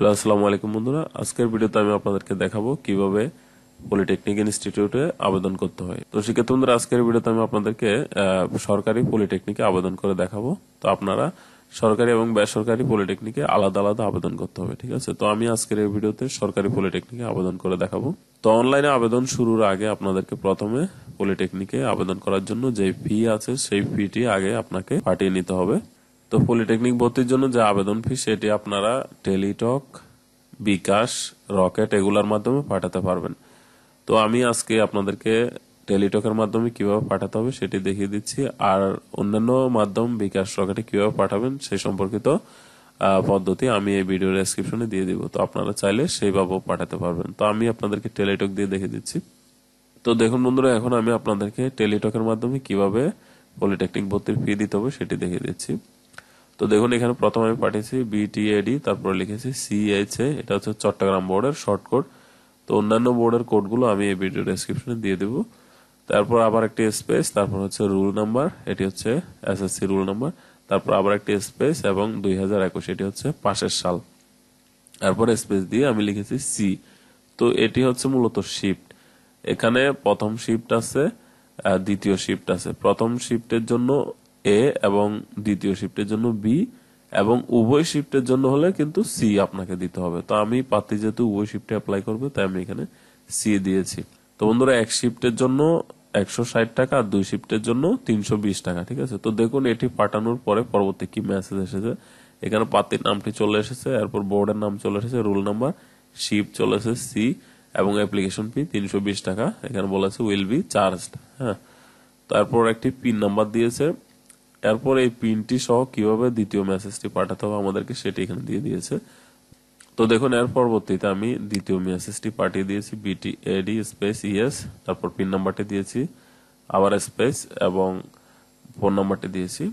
hello আসসালামু আলাইকুম বন্ধুরা আজকের ভিডিওতে আমি আপনাদেরকে দেখাবো কিভাবে পলিটেকনিক ইনস্টিটিউটে আবেদন করতে হয় তো সেক্ষেত্রে বন্ধুরা আজকের ভিডিওতে আমি আপনাদেরকে সরকারি পলিটেকনিকে আবেদন করে দেখাবো তো আপনারা সরকারি এবং বেসরকারি পলিটেকনিকে আলাদা আলাদা আবেদন করতে হবে ঠিক আছে তো আমি আজকের এই ভিডিওতে সরকারি পলিটেকনিকে আবেদন করে দেখাবো তো অনলাইনে আবেদন শুরুর আগে আপনাদেরকে প্রথমে পলিটেকনিকে আবেদন করার জন্য যে ফি আছে সেই ফিটি আগে আপনাকে পাঠিয়ে নিতে হবে তো পলিটেকনিক ভর্তির জন্য যে আবেদন ফি সেটি আপনারা টেলিটক বিকাশ রকেট এগুলার মাধ্যমে পাঠাতে পারবেন তো আমি আজকে আপনাদেরকে টেলিটকের মাধ্যমে কিভাবে পাঠাতে হবে সেটি দেখিয়ে দিচ্ছি আর অন্যান্য মাধ্যম বিকাশ রকেটে কিভাবে পাঠাবেন সে সম্পর্কিত পদ্ধতি আমি এই ভিডিও ডেসক্রিপশনে দিয়ে দিব তো আপনারা চাইলে সেইভাবেও পাঠাতে পারবেন তো আমি আপনাদেরকে টেলিটক দিয়ে দেখিয়ে দিচ্ছি তো দেখুন বন্ধুরা এখন আমি আপনাদেরকে টেলিটকের মাধ্যমে কিভাবে পলিটেকনিক ভর্তির ফি দিতে হবে সেটি দেখিয়ে দিচ্ছি তো দেখুন এখানে প্রথমে আমি পাঠিয়েছি বিটিএডি তারপরে লিখেছি সিএইচএ এটা হচ্ছে চট্টগ্রাম বোর্ডের শর্ট কোড তো অন্যান্য বোর্ডের কোডগুলো আমি এই ভিডিও ডেসক্রিপশনে দিয়ে দেব তারপর আবার একটি স্পেস তারপর হচ্ছে রুল নাম্বার এটি হচ্ছে এসএসসি রুল নাম্বার তারপর আবার একটি স্পেস এবং দুই হাজার একুশ এটি হচ্ছে পাশের সাল তারপর স্পেস দিয়ে আমি লিখেছি সি তো এটি হচ্ছে মূলত শিফট এখানে প্রথম শিফট আছে দ্বিতীয় শিফট আছে প্রথম শিফটের জন্য এ এবং দ্বিতীয় শিফটের জন্য বি এবং উভয় শিফটের জন্য হলে কিন্তু সি আপনাকে দিতে হবে তো আমি পাতি যেহেতু উভয় শিফটে অ্যাপ্লাই করবে তাই আমি এখানে সি দিয়েছি তো বন্ধুরা এক শিফটের জন্য একশো ষাট টাকা আর দুই শিফটের জন্য তিনশো বিশ টাকা ঠিক আছে তো দেখুন এটি পাঠানোর পরে পরবর্তী কি মেসেজ এসেছে এখানে পাতির নামটি চলে এসেছে এরপর বোর্ডের নাম চলে এসেছে রোল নাম্বার শিফট চলে এসেছে সি এবং অ্যাপ্লিকেশন ফি তিনশো বিশ টাকা এখানে বলেছে উইল বি চার্জড হ্যাঁ তারপর একটি পিন নাম্বার দিয়েছে এরপর এই পিনটি সহ কিভাবে দ্বিতীয় মেসেজটি পাঠাতে হবে আমাদেরকে সেটি এখানে দিয়ে দিয়েছে তো দেখুন এর পরবর্তীতে আমি দ্বিতীয় মেসেজটি পাঠিয়ে দিয়েছি বিটি এডি স্পেস ইএস তারপর পিন নাম্বারটি দিয়েছি আবার স্পেস এবং ফোন নাম্বারটি দিয়েছি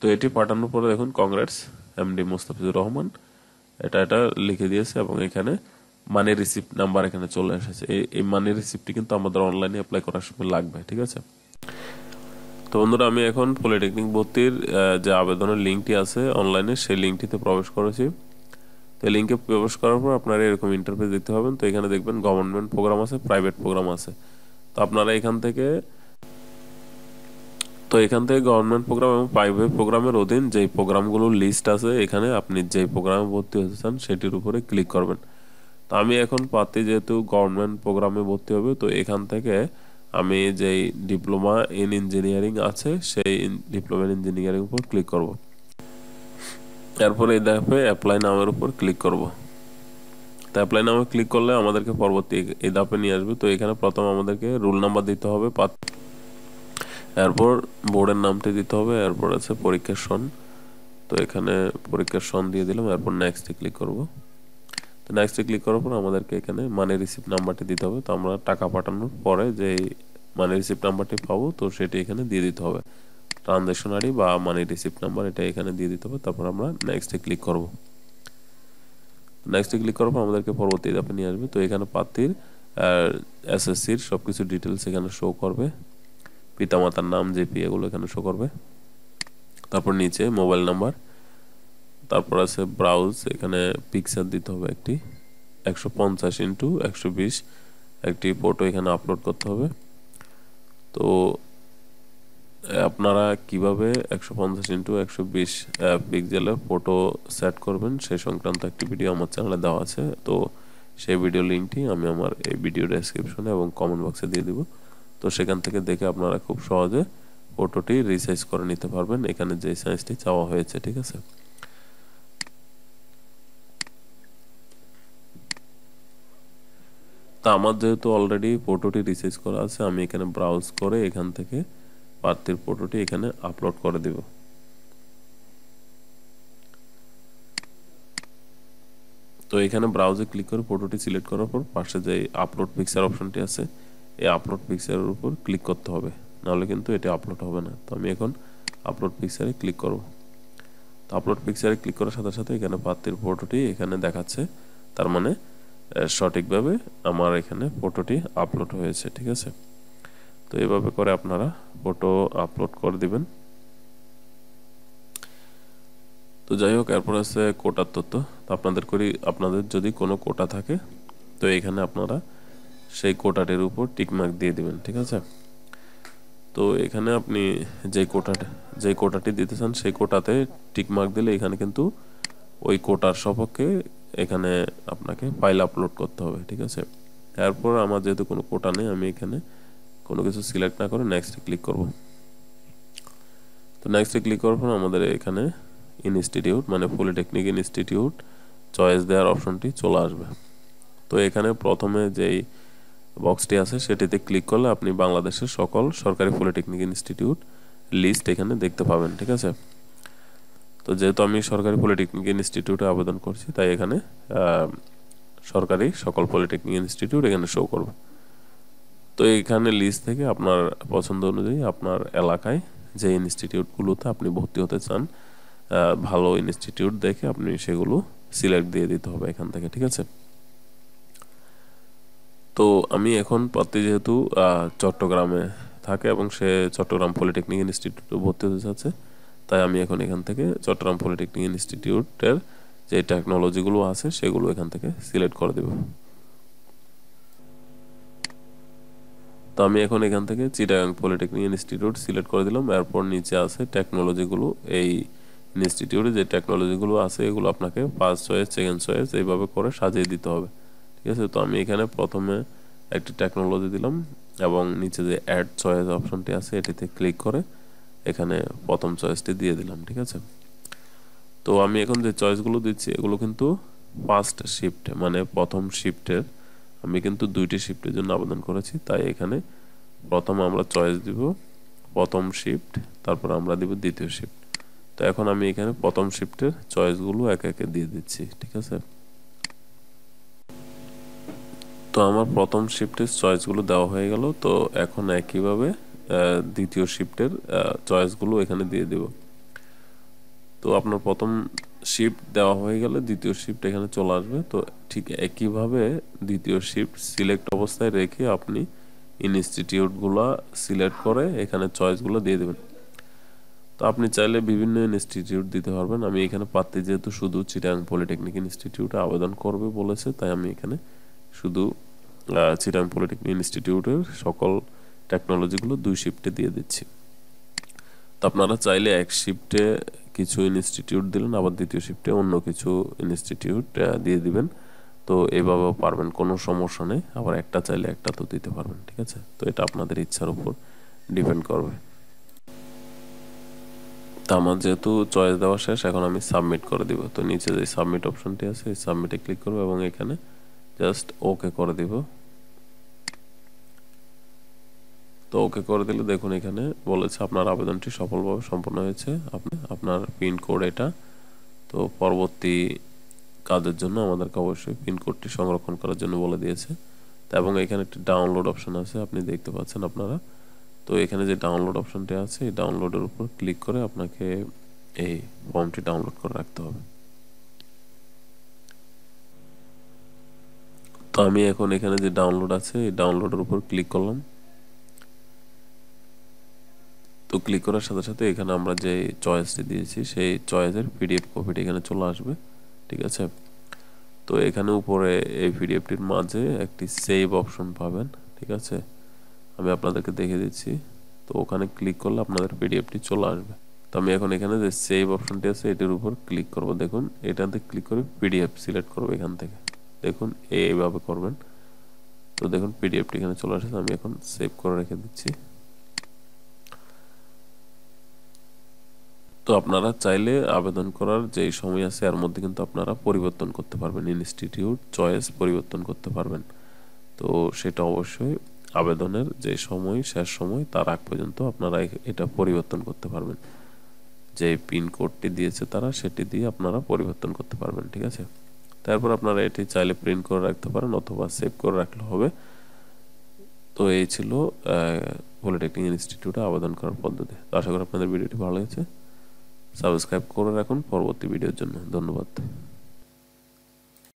তো এটি পাঠানোর পরে দেখুন কংগ্রেস এমডি মোস্তাফিজুর রহমান এটা এটা লিখে দিয়েছে এবং এখানে মানি রিসিপ্ট নাম্বার এখানে চলে এসেছে এই মানি রিসিপ্টটি কিন্তু আমাদের অনলাইনে অ্যাপ্লাই করার সময় লাগবে ঠিক আছে তো বন্ধুরা আমি এখন পলিটেকনিক ভর্তির যে আবেদনের লিঙ্কটি আছে অনলাইনে সেই লিঙ্কটিতে প্রবেশ করেছি তো এই লিঙ্কে প্রবেশ করার পর আপনারা এরকম ইন্টারফেস দেখতে পাবেন তো এখানে দেখবেন গভর্নমেন্ট প্রোগ্রাম আছে প্রাইভেট প্রোগ্রাম আছে তো আপনারা এখান থেকে তো এখান থেকে গভর্নমেন্ট প্রোগ্রাম এবং প্রাইভেট প্রোগ্রামের অধীন যেই প্রোগ্রামগুলোর লিস্ট আছে এখানে আপনি যেই প্রোগ্রামে ভর্তি হতে চান সেটির উপরে ক্লিক করবেন তো আমি এখন পাতি যেহেতু গভর্নমেন্ট প্রোগ্রামে ভর্তি হবে তো এখান থেকে আমি যে ডিপ্লোমা ইন ইঞ্জিনিয়ারিং আছে সেই ডিপ্লোমা ইন ইঞ্জিনিয়ারিং উপর ক্লিক করব এরপরে এই ধাপে অ্যাপ্লাই নামের উপর ক্লিক করব তো অ্যাপ্লাই নামে ক্লিক করলে আমাদেরকে পরবর্তী এই ধাপে নিয়ে আসবে তো এখানে প্রথম আমাদেরকে রোল নাম্বার দিতে হবে এরপর বোর্ডের নামটি দিতে হবে এরপর আছে পরীক্ষার সন তো এখানে পরীক্ষার সন দিয়ে দিলাম এরপর নেক্সটে ক্লিক করবো তো নেক্সটে ক্লিক করার পর আমাদেরকে এখানে মানি রিসিপ্ট নাম্বারটি দিতে হবে তো আমরা টাকা পাঠানোর পরে যে মানি রিসিপ্ট নাম্বারটি পাবো তো সেটি এখানে দিয়ে দিতে হবে ট্রানজ্যাকশন আইডি বা মানি রিসিপ্ট নাম্বার এটা এখানে দিয়ে দিতে হবে তারপর আমরা নেক্সটে ক্লিক করবো নেক্সটে ক্লিক করার পর আমাদেরকে পরবর্তী ধাপে নিয়ে আসবে তো এখানে প্রার্থীর এসএসসির সব কিছু ডিটেলস এখানে শো করবে পিতামাতার নাম জেপি এগুলো এখানে শো করবে তারপর নিচে মোবাইল নাম্বার তারপর আছে ব্রাউজ এখানে পিকচার দিতে হবে একটি একশো পঞ্চাশ ইন্টু একশো বিশ একটি ফটো এখানে আপলোড করতে হবে তো আপনারা কিভাবে একশো পঞ্চাশ ইন্টু একশো বিশ পিকজেলে ফটো সেট করবেন সেই সংক্রান্ত একটি ভিডিও আমার চ্যানেলে দেওয়া আছে তো সেই ভিডিও লিঙ্কটি আমি আমার এই ভিডিও ডেসক্রিপশনে এবং কমেন্ট বক্সে দিয়ে দিব তো সেখান থেকে দেখে আপনারা খুব সহজে ফটোটি রিসাইজ করে নিতে পারবেন এখানে যে সাইজটি চাওয়া হয়েছে ঠিক আছে তা আমার যেহেতু অলরেডি ফটোটি রিসার্চ করা আছে আমি এখানে ব্রাউজ করে এখান থেকে প্রার্থীর ফটোটি এখানে আপলোড করে দেব তো এখানে ব্রাউজে ক্লিক করে ফটোটি সিলেক্ট করার পর পাশে যে আপলোড পিকচার অপশনটি আছে এই আপলোড পিকচারের উপর ক্লিক করতে হবে নাহলে কিন্তু এটা আপলোড হবে না তো আমি এখন আপলোড পিকচারে ক্লিক করব তো আপলোড পিকচারে ক্লিক করার সাথে সাথে এখানে প্রার্থীর ফটোটি এখানে দেখাচ্ছে তার মানে সঠিকভাবে আমার এখানে ফটোটি আপলোড হয়েছে ঠিক আছে তো এভাবে করে আপনারা ফটো আপলোড করে দিবেন তো যাই হোক এরপর আছে কোটার তথ্য তো আপনাদের করি আপনাদের যদি কোনো কোটা থাকে তো এখানে আপনারা সেই কোটাটির উপর টিকমার্ক দিয়ে দিবেন ঠিক আছে তো এখানে আপনি যে কোটাটা যে কোটাটি দিতে চান সেই কোটাতে টিকমার্ক দিলে এখানে কিন্তু ওই কোটার সপক্ষে এখানে আপনাকে ফাইল আপলোড করতে হবে ঠিক আছে এরপর আমার যেহেতু কোনো কোটা নেই আমি এখানে কোনো কিছু সিলেক্ট না করে নেক্সটে ক্লিক করব তো নেক্সটে ক্লিক করার পর আমাদের এখানে ইনস্টিটিউট মানে পলিটেকনিক ইনস্টিটিউট চয়েস দেওয়ার অপশনটি চলে আসবে তো এখানে প্রথমে যেই বক্সটি আছে সেটিতে ক্লিক করলে আপনি বাংলাদেশের সকল সরকারি পলিটেকনিক ইনস্টিটিউট লিস্ট এখানে দেখতে পাবেন ঠিক আছে তো যেহেতু আমি সরকারি পলিটেকনিক ইনস্টিটিউটে আবেদন করছি তাই এখানে সরকারি সকল পলিটেকনিক ইনস্টিটিউট এখানে শো করব তো এখানে লিস্ট থেকে আপনার পছন্দ অনুযায়ী আপনার এলাকায় যে ইনস্টিটিউটগুলোতে আপনি ভর্তি হতে চান ভালো ইনস্টিটিউট দেখে আপনি সেগুলো সিলেক্ট দিয়ে দিতে হবে এখান থেকে ঠিক আছে তো আমি এখন পাতি যেহেতু চট্টগ্রামে থাকে এবং সে চট্টগ্রাম পলিটেকনিক ইনস্টিটিউটে ভর্তি হতে চাচ্ছে তাই আমি এখন এখান থেকে চট্টগ্রাম পলিটেকনিক ইনস্টিটিউটের যে টেকনোলজিগুলো আছে সেগুলো এখান থেকে সিলেক্ট করে দেব তো আমি এখন এখান থেকে চিটাগাং পলিটেকনিক ইনস্টিটিউট সিলেক্ট করে দিলাম এরপর নিচে আছে টেকনোলজিগুলো এই ইনস্টিটিউটে যে টেকনোলজিগুলো আছে এগুলো আপনাকে ফার্স্ট চয়েস সেকেন্ড চয়েস এইভাবে করে সাজিয়ে দিতে হবে ঠিক আছে তো আমি এখানে প্রথমে একটি টেকনোলজি দিলাম এবং নিচে যে অ্যাড চয়েস অপশনটি আছে এটিতে ক্লিক করে এখানে প্রথম চয়েসটি দিয়ে দিলাম ঠিক আছে তো আমি এখন যে চয়েসগুলো দিচ্ছি এগুলো কিন্তু ফার্স্ট শিফট মানে প্রথম শিফটের আমি কিন্তু দুইটি শিফটের জন্য আবেদন করেছি তাই এখানে প্রথম আমরা চয়েস দিব প্রথম শিফট তারপর আমরা দিব দ্বিতীয় শিফট তো এখন আমি এখানে প্রথম শিফটের চয়েসগুলো একে একে দিয়ে দিচ্ছি ঠিক আছে তো আমার প্রথম শিফটের চয়েসগুলো দেওয়া হয়ে গেল তো এখন একইভাবে দ্বিতীয় শিফটের চয়েসগুলো এখানে দিয়ে দেব তো আপনার প্রথম শিফট দেওয়া হয়ে গেলে দ্বিতীয় শিফট এখানে চলে আসবে তো ঠিক একইভাবে দ্বিতীয় শিফট সিলেক্ট অবস্থায় রেখে আপনি ইনস্টিটিউটগুলো সিলেক্ট করে এখানে চয়েসগুলো দিয়ে দেবেন তো আপনি চাইলে বিভিন্ন ইনস্টিটিউট দিতে পারবেন আমি এখানে পাত্তি যেহেতু শুধু চিটাং পলিটেকনিক ইনস্টিটিউটে আবেদন করবে বলেছে তাই আমি এখানে শুধু চিটাং পলিটেকনিক ইনস্টিটিউটের সকল টেকনোলজিগুলো দুই শিফটে দিয়ে দিচ্ছি তো আপনারা চাইলে এক শিফটে কিছু ইনস্টিটিউট দিলেন আবার দ্বিতীয় শিফটে অন্য কিছু ইনস্টিটিউট দিয়ে দিবেন তো এভাবে পারবেন কোনো সমস্যা নেই আবার একটা চাইলে একটা তো দিতে পারবেন ঠিক আছে তো এটা আপনাদের ইচ্ছার উপর ডিপেন্ড করবে তা আমার যেহেতু চয়েস দেওয়া শেষ এখন আমি সাবমিট করে দিব তো নিচে যে সাবমিট অপশনটি আছে এই সাবমিটে ক্লিক করবো এবং এখানে জাস্ট ওকে করে দিব তো ওকে করে দিলে দেখুন এখানে বলেছে আপনার আবেদনটি সফলভাবে সম্পন্ন হয়েছে আপনি আপনার পিন কোড এটা তো পরবর্তী কাজের জন্য আমাদেরকে অবশ্যই পিন কোডটি সংরক্ষণ করার জন্য বলে দিয়েছে এবং এখানে একটি ডাউনলোড অপশন আছে আপনি দেখতে পাচ্ছেন আপনারা তো এখানে যে ডাউনলোড অপশনটি আছে এই ডাউনলোডের উপর ক্লিক করে আপনাকে এই ফর্মটি ডাউনলোড করে রাখতে হবে তো আমি এখন এখানে যে ডাউনলোড আছে এই ডাউনলোডের উপর ক্লিক করলাম তো ক্লিক করার সাথে সাথে এখানে আমরা যে চয়েসটি দিয়েছি সেই চয়েসের পিডিএফ কপিটি এখানে চলে আসবে ঠিক আছে তো এখানে উপরে এই পিডিএফটির মাঝে একটি সেভ অপশন পাবেন ঠিক আছে আমি আপনাদেরকে দেখে দিচ্ছি তো ওখানে ক্লিক করলে আপনাদের পিডিএফটি চলে আসবে তো আমি এখন এখানে যে সেভ অপশনটি আছে এটির উপর ক্লিক করব দেখুন এটাতে ক্লিক করে পিডিএফ সিলেক্ট করব এখান থেকে দেখুন এইভাবে করবেন তো দেখুন পিডিএফটি এখানে চলে আসছে আমি এখন সেভ করে রেখে দিচ্ছি তো আপনারা চাইলে আবেদন করার যেই সময় আছে এর মধ্যে কিন্তু আপনারা পরিবর্তন করতে পারবেন ইনস্টিটিউট চয়েস পরিবর্তন করতে পারবেন তো সেটা অবশ্যই আবেদনের যে সময় শেষ সময় তার আগ পর্যন্ত আপনারা এটা পরিবর্তন করতে পারবেন যে পিন কোডটি দিয়েছে তারা সেটি দিয়ে আপনারা পরিবর্তন করতে পারবেন ঠিক আছে তারপর আপনারা এটি চাইলে প্রিন্ট করে রাখতে পারেন অথবা সেভ করে রাখলে হবে তো এই ছিল পলিটেকনিক ইনস্টিটিউটে আবেদন করার পদ্ধতি আশা করি আপনাদের ভিডিওটি ভালো হয়েছে সাবস্ক্রাইব করে রাখুন পরবর্তী ভিডিওর জন্য ধন্যবাদ